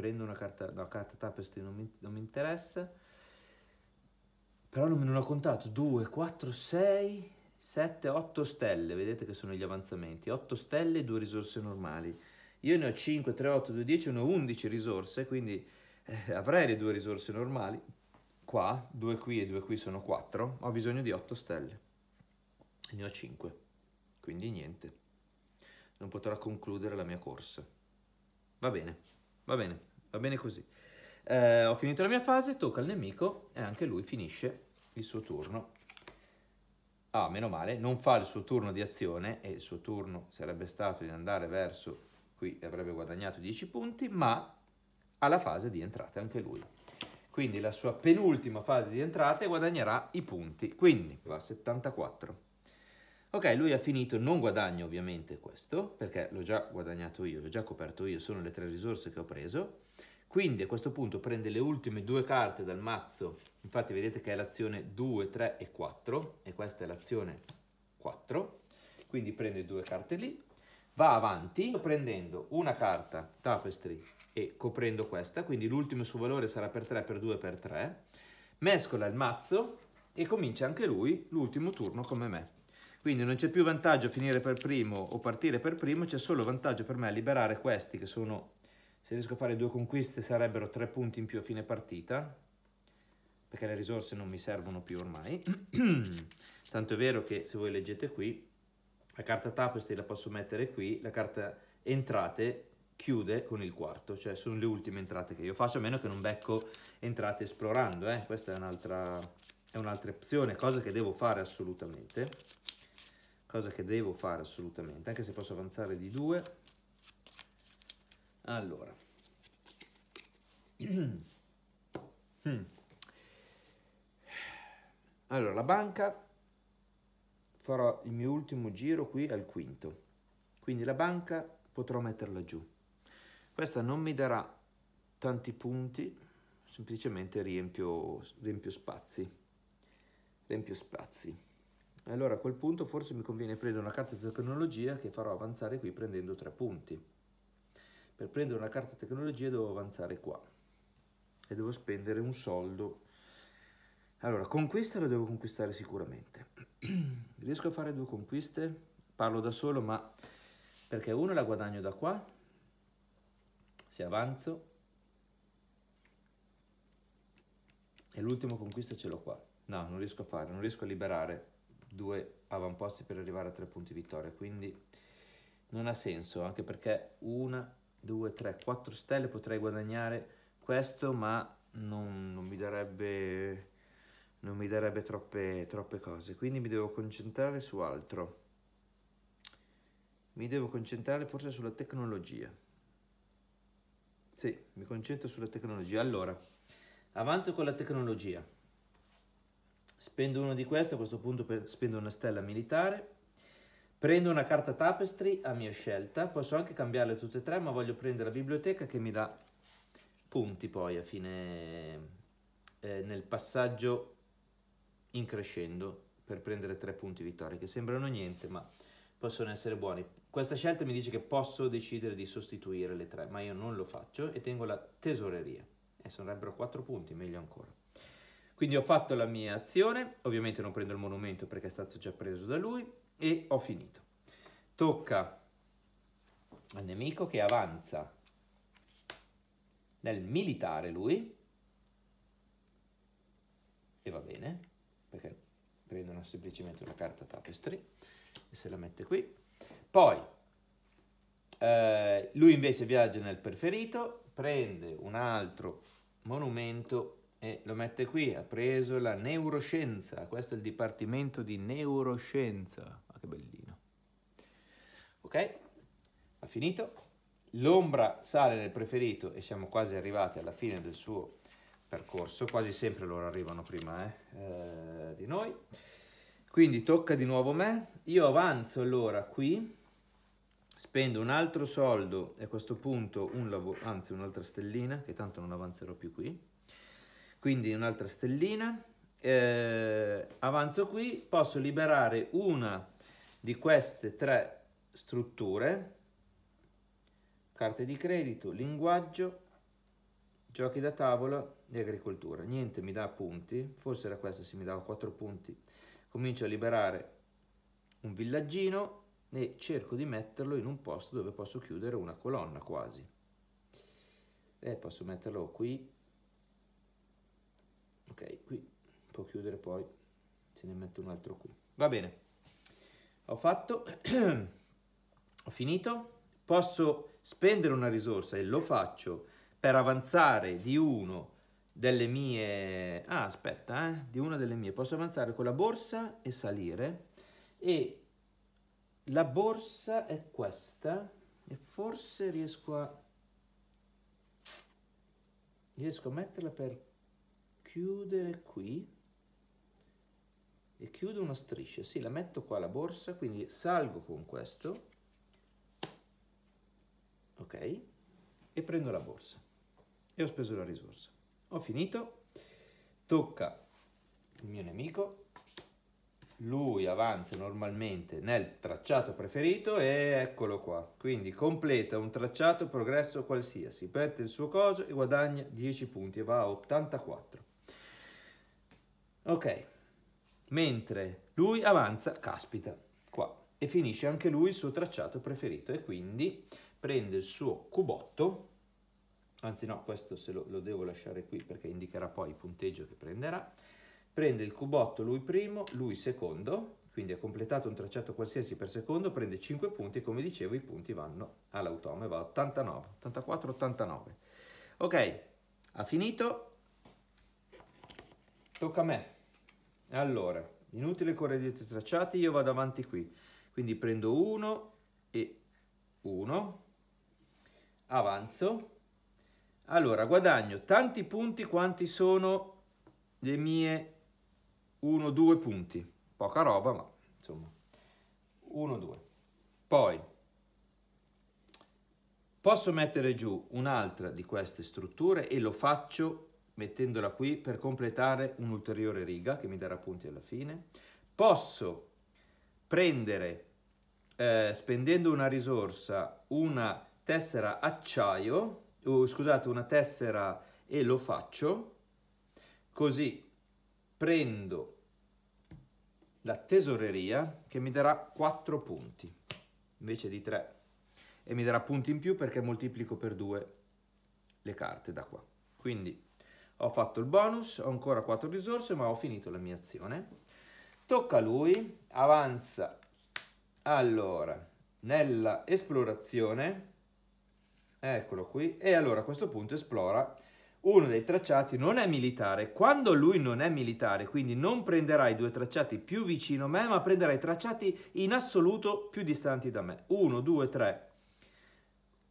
prendo una carta, no, carta tapestry non mi, non mi interessa, però non me ne ho contato 2, 4, 6, 7, 8 stelle, vedete che sono gli avanzamenti, 8 stelle e 2 risorse normali. Io ne ho 5, 3, 8, 2, 10, ne ho 11 risorse, quindi eh, avrei le due risorse normali. Qua, 2 qui e 2 qui sono 4, ho bisogno di 8 stelle. Ne ho 5, quindi niente. Non potrò concludere la mia corsa. Va bene, va bene. Va bene così. Eh, ho finito la mia fase, tocca al nemico e anche lui finisce il suo turno. Ah, meno male, non fa il suo turno di azione e il suo turno sarebbe stato di andare verso qui e avrebbe guadagnato 10 punti, ma ha la fase di entrata anche lui. Quindi la sua penultima fase di entrate guadagnerà i punti, quindi va a 74. Ok, lui ha finito, non guadagno ovviamente questo, perché l'ho già guadagnato io, l'ho già coperto io, sono le tre risorse che ho preso. Quindi a questo punto prende le ultime due carte dal mazzo, infatti vedete che è l'azione 2, 3 e 4, e questa è l'azione 4, quindi prende due carte lì, va avanti prendendo una carta tapestry e coprendo questa, quindi l'ultimo suo valore sarà per 3, per 2, per 3, mescola il mazzo e comincia anche lui l'ultimo turno come me. Quindi non c'è più vantaggio finire per primo o partire per primo, c'è solo vantaggio per me liberare questi che sono, se riesco a fare due conquiste sarebbero tre punti in più a fine partita, perché le risorse non mi servono più ormai. [CLEARS THROAT] Tanto è vero che se voi leggete qui, la carta tapestry la posso mettere qui, la carta entrate chiude con il quarto, cioè sono le ultime entrate che io faccio, a meno che non becco entrate esplorando, eh? questa è un'altra un opzione, cosa che devo fare assolutamente cosa che devo fare assolutamente, anche se posso avanzare di due. Allora. [CLEARS THROAT] Hmm. Allora, la banca farò il mio ultimo giro qui al quinto. Quindi la banca potrò metterla giù. Questa non mi darà tanti punti, semplicemente riempio, riempio spazi. Riempio spazi. Allora a quel punto forse mi conviene prendere una carta tecnologia che farò avanzare qui prendendo tre punti. Per prendere una carta tecnologia devo avanzare qua e devo spendere un soldo. Allora, con questa la devo conquistare sicuramente. [CLEARS THROAT] Riesco a fare due conquiste? Parlo da solo, ma perché una la guadagno da qua, se avanzo, e l'ultima conquista ce l'ho qua. No, non riesco a fare, non riesco a liberare due avamposti per arrivare a tre punti vittoria, quindi non ha senso, anche perché una, due, tre, quattro stelle potrei guadagnare questo, ma non, non mi darebbe, non mi darebbe troppe, troppe cose, quindi mi devo concentrare su altro. Mi devo concentrare forse sulla tecnologia. Sì, mi concentro sulla tecnologia. Allora, avanzo con la tecnologia. Spendo uno di questi, a questo punto spendo una stella militare. Prendo una carta tapestry a mia scelta, posso anche cambiarle tutte e tre, ma voglio prendere la biblioteca che mi dà punti poi a fine, eh, nel passaggio in crescendo per prendere tre punti vittoria, che sembrano niente, ma possono essere buoni. Questa scelta mi dice che posso decidere di sostituire le tre, ma io non lo faccio e tengo la tesoreria. E sarebbero quattro punti, meglio ancora. Quindi ho fatto la mia azione, ovviamente non prendo il monumento perché è stato già preso da lui e ho finito. Tocca al nemico che avanza nel militare lui e va bene perché prendono semplicemente una carta tapestry e se la mette qui. Poi eh, lui invece viaggia nel preferito, prende un altro monumento e lo mette qui, ha preso la neuroscienza, questo è il dipartimento di neuroscienza, ma ah, che bellino. Ok, ha finito, l'ombra sale nel preferito e siamo quasi arrivati alla fine del suo percorso, quasi sempre loro arrivano prima eh, eh, di noi, quindi tocca di nuovo me, io avanzo allora qui, spendo un altro soldo e a questo punto un lavoro, anzi un'altra stellina, che tanto non avanzerò più qui, quindi un'altra stellina eh, avanzo qui posso liberare una di queste tre strutture carte di credito linguaggio giochi da tavola e agricoltura niente mi dà punti forse era questa se mi dava quattro punti comincio a liberare un villaggino e cerco di metterlo in un posto dove posso chiudere una colonna quasi e posso metterlo qui ok qui può chiudere poi se ne metto un altro qui va bene ho fatto [CLEARS THROAT] ho finito posso spendere una risorsa e lo faccio per avanzare di uno delle mie ah aspetta eh, di una delle mie posso avanzare con la borsa e salire e la borsa è questa e forse riesco a riesco a metterla per chiudere qui e chiudo una striscia, sì, la metto qua alla borsa, quindi salgo con questo, ok, e prendo la borsa e ho speso la risorsa. Ho finito, tocca il mio nemico, lui avanza normalmente nel tracciato preferito e eccolo qua. Quindi completa un tracciato progresso qualsiasi, perde il suo coso e guadagna 10 punti e va a 84. Ok, mentre lui avanza, caspita, qua, e finisce anche lui il suo tracciato preferito e quindi prende il suo cubotto, anzi no, questo se lo, lo devo lasciare qui perché indicherà poi il punteggio che prenderà, prende il cubotto lui primo, lui secondo, quindi ha completato un tracciato qualsiasi per secondo, prende 5 punti e come dicevo i punti vanno all'autome, va 89, 84, 89. Ok, ha finito, Tocca a me. Allora, inutile correre dietro i tracciati, io vado avanti qui. Quindi prendo 1 e 1, avanzo. Allora, guadagno tanti punti quanti sono le mie 1-2 punti. Poca roba, ma insomma, 1-2. Poi, posso mettere giù un'altra di queste strutture e lo faccio mettendola qui per completare un'ulteriore riga che mi darà punti alla fine. Posso prendere, eh, spendendo una risorsa, una tessera acciaio, oh, scusate, una tessera e lo faccio, così prendo la tesoreria che mi darà 4 punti invece di 3 e mi darà punti in più perché moltiplico per 2 le carte da qua. Quindi ho fatto il bonus, ho ancora 4 risorse, ma ho finito la mia azione. Tocca a lui, avanza. Allora, nella esplorazione, eccolo qui, e allora a questo punto esplora uno dei tracciati non è militare. Quando lui non è militare, quindi non prenderai due tracciati più vicino a me, ma prenderai tracciati in assoluto più distanti da me. 1, 2, 3,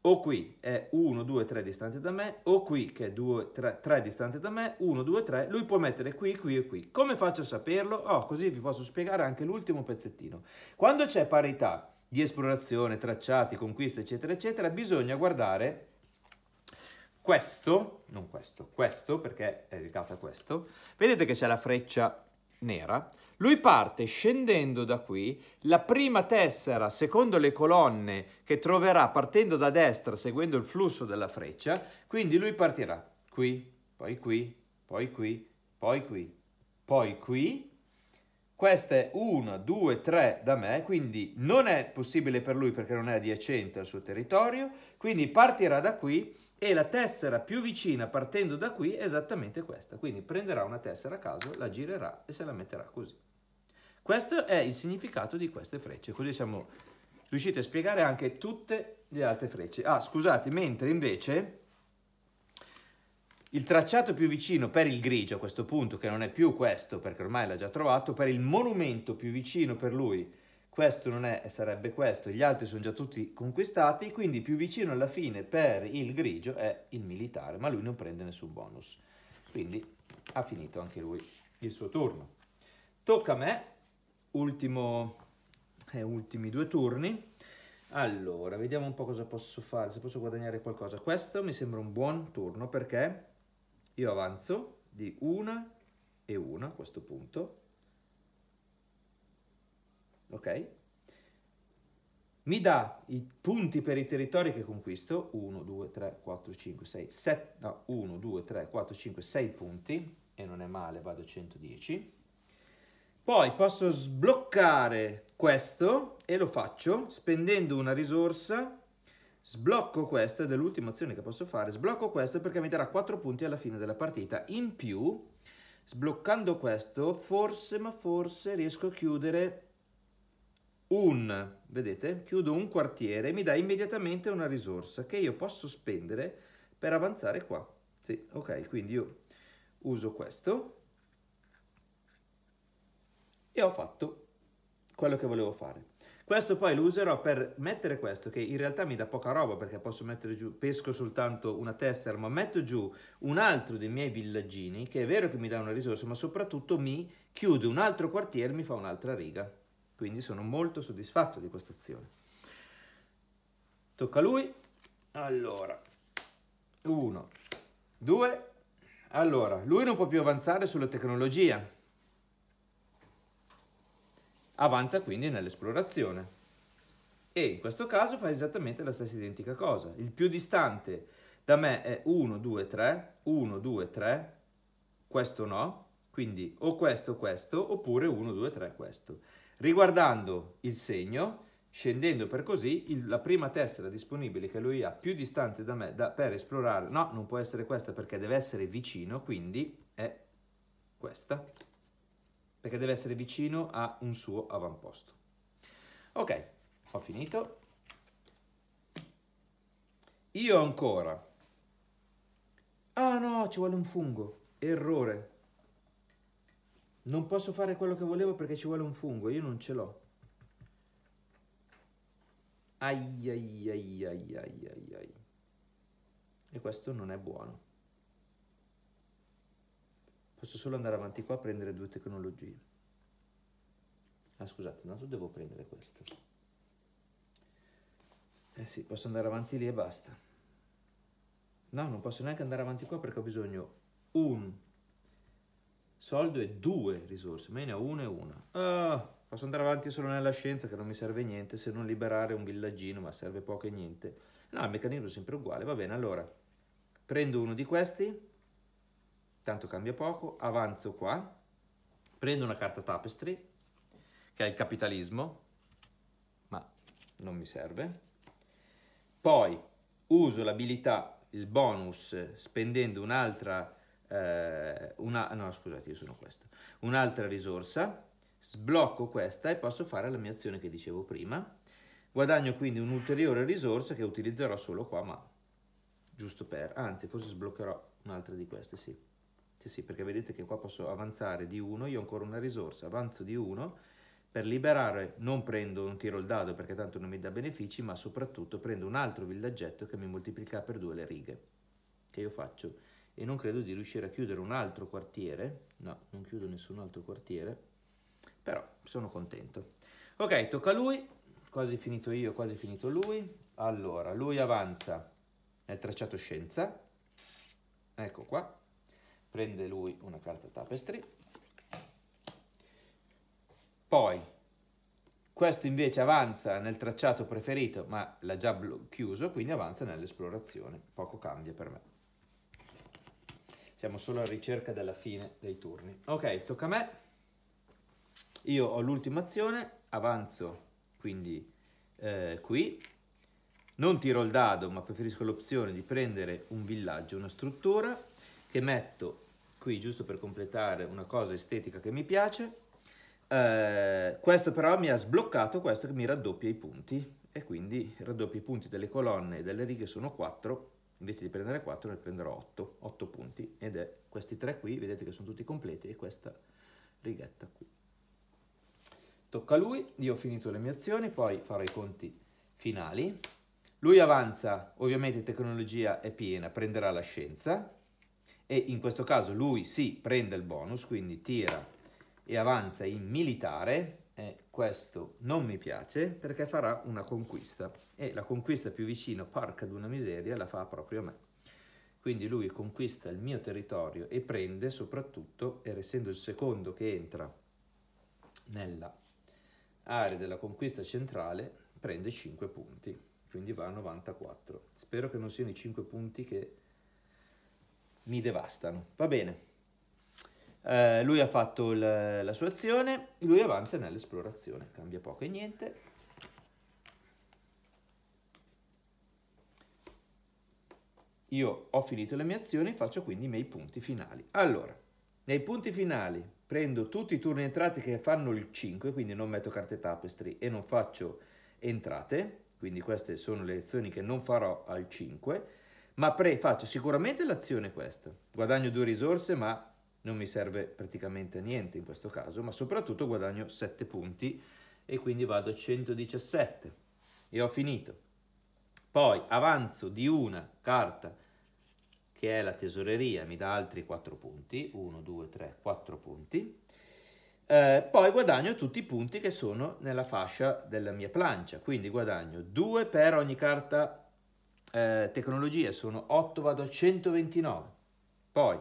o qui è 1, 2, 3 distanze da me, o qui che è 2, 3, 3 distanze da me, 1, 2, 3, lui può mettere qui, qui e qui. Come faccio a saperlo? Oh, così vi posso spiegare anche l'ultimo pezzettino. Quando c'è parità di esplorazione, tracciati, conquiste, eccetera, eccetera, bisogna guardare questo, non questo, questo perché è legato a questo. Vedete che c'è la freccia nera? Lui parte scendendo da qui, la prima tessera, secondo le colonne che troverà partendo da destra, seguendo il flusso della freccia, quindi lui partirà qui, poi qui, poi qui, poi qui, poi qui. Questa è 1, 2, 3 da me, quindi non è possibile per lui perché non è adiacente al suo territorio, quindi partirà da qui e la tessera più vicina partendo da qui è esattamente questa, quindi prenderà una tessera a caso, la girerà e se la metterà così. Questo è il significato di queste frecce, così siamo riusciti a spiegare anche tutte le altre frecce. Ah, scusate, mentre invece il tracciato più vicino per il grigio a questo punto, che non è più questo perché ormai l'ha già trovato, per il monumento più vicino per lui, questo non è e sarebbe questo, gli altri sono già tutti conquistati, quindi più vicino alla fine per il grigio è il militare, ma lui non prende nessun bonus. Quindi ha finito anche lui il suo turno. Tocca a me ultimo, eh, ultimi due turni. Allora, vediamo un po' cosa posso fare, se posso guadagnare qualcosa. Questo mi sembra un buon turno perché io avanzo di una e una a questo punto. Ok? Mi dà i punti per i territori che conquisto. 1, 2, 3, 4, 5, 6, 7... No, 1, 2, 3, 4, 5, 6 punti. E non è male, vado a 110. Poi posso sbloccare questo e lo faccio spendendo una risorsa sblocco questo ed è l'ultima azione che posso fare sblocco questo perché mi darà 4 punti alla fine della partita in più sbloccando questo forse ma forse riesco a chiudere un vedete chiudo un quartiere mi dà immediatamente una risorsa che io posso spendere per avanzare qua sì ok quindi io uso questo e ho fatto quello che volevo fare. Questo poi lo userò per mettere questo, che in realtà mi dà poca roba perché posso mettere giù, pesco soltanto una tessera, ma metto giù un altro dei miei villaggini, che è vero che mi dà una risorsa, ma soprattutto mi chiude un altro quartiere e mi fa un'altra riga. Quindi sono molto soddisfatto di questa azione. Tocca a lui. Allora, uno, due. Allora, lui non può più avanzare sulla tecnologia, Avanza quindi nell'esplorazione. E in questo caso fa esattamente la stessa identica cosa. Il più distante da me è 1, 2, 3, 1, 2, 3, questo no, quindi o questo, questo, oppure 1, 2, 3, questo. Riguardando il segno, scendendo per così, il, la prima tessera disponibile che lui ha più distante da me da, per esplorare, no, non può essere questa perché deve essere vicino, quindi è questa perché deve essere vicino a un suo avamposto. Ok, ho finito. Io ancora. Ah no, ci vuole un fungo. Errore. Non posso fare quello che volevo perché ci vuole un fungo, io non ce l'ho. Ai ai ai ai ai ai E questo non è buono. Posso solo andare avanti qua a prendere due tecnologie. Ah, scusate, intanto devo prendere questo. Eh sì, posso andare avanti lì e basta. No, non posso neanche andare avanti qua perché ho bisogno un soldo e due risorse, ma io ne ho una e una. Ah, posso andare avanti solo nella scienza che non mi serve niente se non liberare un villaggino, ma serve poco e niente. No, il meccanismo è sempre uguale, va bene, allora prendo uno di questi tanto cambia poco, avanzo qua, prendo una carta tapestry, che è il capitalismo, ma non mi serve. Poi uso l'abilità, il bonus, spendendo un'altra, eh, una, no scusate, io sono questo, un'altra risorsa, sblocco questa e posso fare la mia azione che dicevo prima. Guadagno quindi un'ulteriore risorsa che utilizzerò solo qua, ma giusto per, anzi forse sbloccherò un'altra di queste, sì. Sì, sì, perché vedete che qua posso avanzare di 1, io ho ancora una risorsa, avanzo di 1, per liberare non prendo un tiro il dado perché tanto non mi dà benefici, ma soprattutto prendo un altro villaggetto che mi moltiplica per due le righe, che io faccio. E non credo di riuscire a chiudere un altro quartiere, no, non chiudo nessun altro quartiere, però sono contento. Ok, tocca a lui, quasi finito io, quasi finito lui. Allora, lui avanza nel tracciato scienza, ecco qua, prende lui una carta tapestry, poi questo invece avanza nel tracciato preferito, ma l'ha già chiuso, quindi avanza nell'esplorazione, poco cambia per me. Siamo solo alla ricerca della fine dei turni. Ok, tocca a me. Io ho l'ultima azione, avanzo quindi eh, qui, non tiro il dado ma preferisco l'opzione di prendere un villaggio, una struttura che metto qui giusto per completare una cosa estetica che mi piace. Eh, questo però mi ha sbloccato questo che mi raddoppia i punti e quindi raddoppia i punti delle colonne e delle righe sono 4 invece di prendere 4 ne prenderò 8 8 punti ed è questi tre qui vedete che sono tutti completi e questa righetta qui tocca a lui io ho finito le mie azioni poi farò i conti finali lui avanza ovviamente tecnologia è piena prenderà la scienza e in questo caso lui si prende il bonus, quindi tira e avanza in militare e questo non mi piace perché farà una conquista e la conquista più vicina, parca d'una miseria, la fa proprio a me. Quindi lui conquista il mio territorio e prende soprattutto, essendo il secondo che entra nella area della conquista centrale, prende 5 punti, quindi va a 94. Spero che non siano i 5 punti che mi devastano. Va bene. Eh, lui ha fatto la, la sua azione, lui avanza nell'esplorazione, cambia poco e niente. Io ho finito le mie azioni, faccio quindi i miei punti finali. Allora, nei punti finali prendo tutti i turni entrati che fanno il 5, quindi non metto carte tapestry e non faccio entrate, quindi queste sono le azioni che non farò al 5 ma pre- faccio sicuramente l'azione questa, guadagno due risorse ma non mi serve praticamente niente in questo caso, ma soprattutto guadagno 7 punti e quindi vado a 117 e ho finito. Poi avanzo di una carta che è la tesoreria, mi dà altri 4 punti, 1, 2, 3, 4 punti. Eh, poi guadagno tutti i punti che sono nella fascia della mia plancia, quindi guadagno 2 per ogni carta eh, tecnologie sono 8 vado a 129. Poi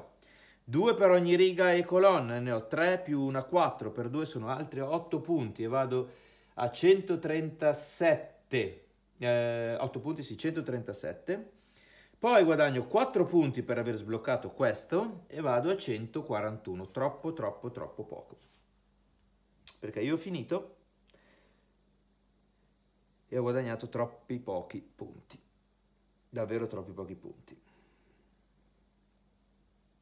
2 per ogni riga e colonna, ne ho 3 più una 4 per 2 sono altri 8 punti e vado a 137. Eh, 8 punti, sì, 137. Poi guadagno 4 punti per aver sbloccato questo e vado a 141, troppo troppo troppo poco. Perché io ho finito e ho guadagnato troppi pochi punti davvero troppi pochi punti.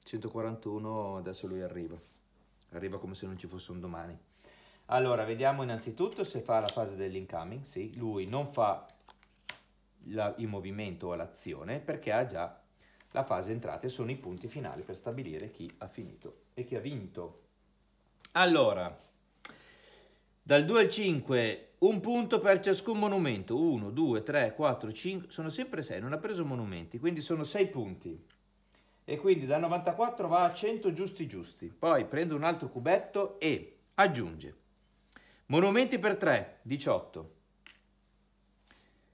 141, adesso lui arriva. Arriva come se non ci fosse un domani. Allora, vediamo innanzitutto se fa la fase dell'incoming. Sì, lui non fa la, il movimento o l'azione perché ha già la fase entrate, sono i punti finali per stabilire chi ha finito e chi ha vinto. Allora, dal 2 al 5 un punto per ciascun monumento. 1, 2, 3, 4, 5, sono sempre 6, non ha preso monumenti, quindi sono 6 punti. E quindi da 94 va a 100 giusti giusti. Poi prende un altro cubetto e aggiunge. Monumenti per 3, 18.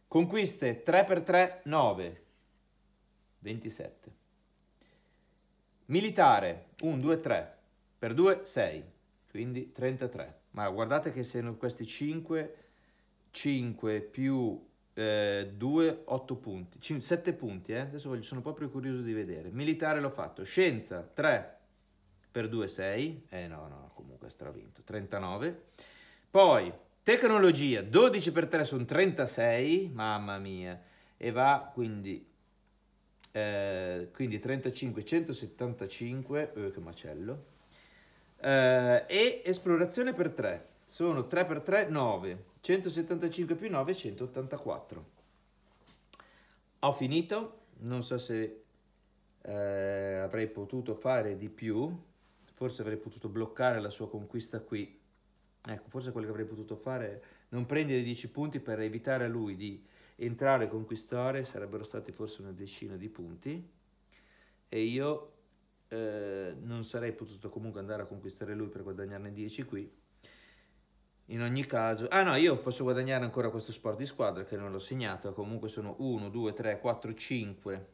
Conquiste 3 per 3, 9. 27. Militare 1, 2, 3. Per 2, 6. Quindi 33 ma guardate che se questi 5, 5 più eh, 2, 8 punti, 5, 7 punti, eh? adesso voglio, sono proprio curioso di vedere. Militare l'ho fatto, scienza 3 per 2, 6, eh no, no, comunque stravinto, 39. Poi tecnologia, 12 per 3 sono 36, mamma mia, e va quindi eh, quindi 35 175 eh, che macello eh, e esplorazione per 3. Sono 3 per 3, 9. 175 più 9, 184. Ho finito, non so se eh, avrei potuto fare di più, forse avrei potuto bloccare la sua conquista qui. Ecco, forse quello che avrei potuto fare, non prendere 10 punti per evitare a lui di entrare e conquistare, sarebbero stati forse una decina di punti. E io eh, non sarei potuto comunque andare a conquistare lui per guadagnarne 10 qui. In ogni caso, ah no, io posso guadagnare ancora questo sport di squadra che non l'ho segnato, comunque sono 1, 2, 3, 4, 5,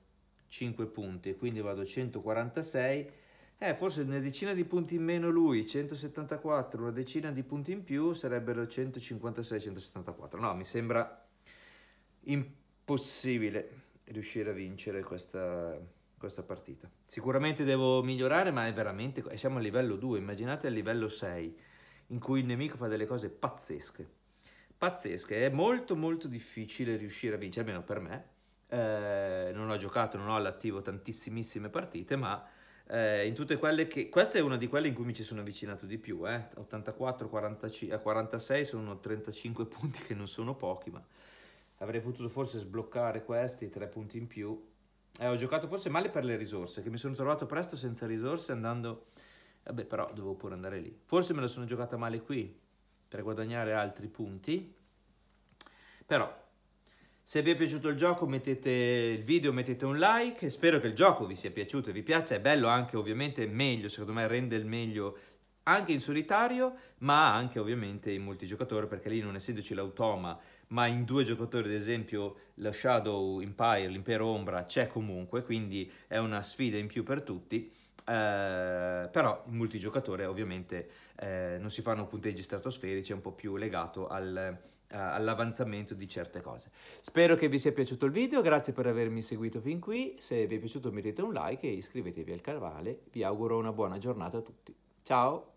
5 punti, quindi vado a 146, eh, forse una decina di punti in meno lui, 174, una decina di punti in più sarebbero 156, 174, no, mi sembra impossibile riuscire a vincere questa questa partita. Sicuramente devo migliorare, ma è veramente... Siamo a livello 2, immaginate a livello 6, in cui il nemico fa delle cose pazzesche. Pazzesche, è molto molto difficile riuscire a vincere, almeno per me. Eh, non ho giocato, non ho all'attivo tantissime partite, ma eh, in tutte quelle che... Questa è una di quelle in cui mi ci sono avvicinato di più, eh? 84, 45, 46 sono 35 [LAUGHS] punti che non sono pochi, ma avrei potuto forse sbloccare questi, tre punti in più eh, ho giocato forse male per le risorse, che mi sono trovato presto senza risorse andando... Vabbè, eh, però dovevo pure andare lì. Forse me la sono giocata male qui per guadagnare altri punti. Però, se vi è piaciuto il gioco mettete il video, mettete un like. Spero che il gioco vi sia piaciuto e vi piace. È bello anche, ovviamente, meglio, secondo me rende il meglio anche in solitario, ma anche ovviamente in multigiocatore, perché lì non essendoci l'automa, ma in due giocatori, ad esempio, la Shadow Empire, l'Impero Ombra, c'è comunque, quindi è una sfida in più per tutti. Eh, però in multigiocatore ovviamente eh, non si fanno punteggi stratosferici, è un po' più legato al, eh, all'avanzamento di certe cose. Spero che vi sia piaciuto il video, grazie per avermi seguito fin qui, se vi è piaciuto mettete un like e iscrivetevi al canale, vi auguro una buona giornata a tutti. Ciao!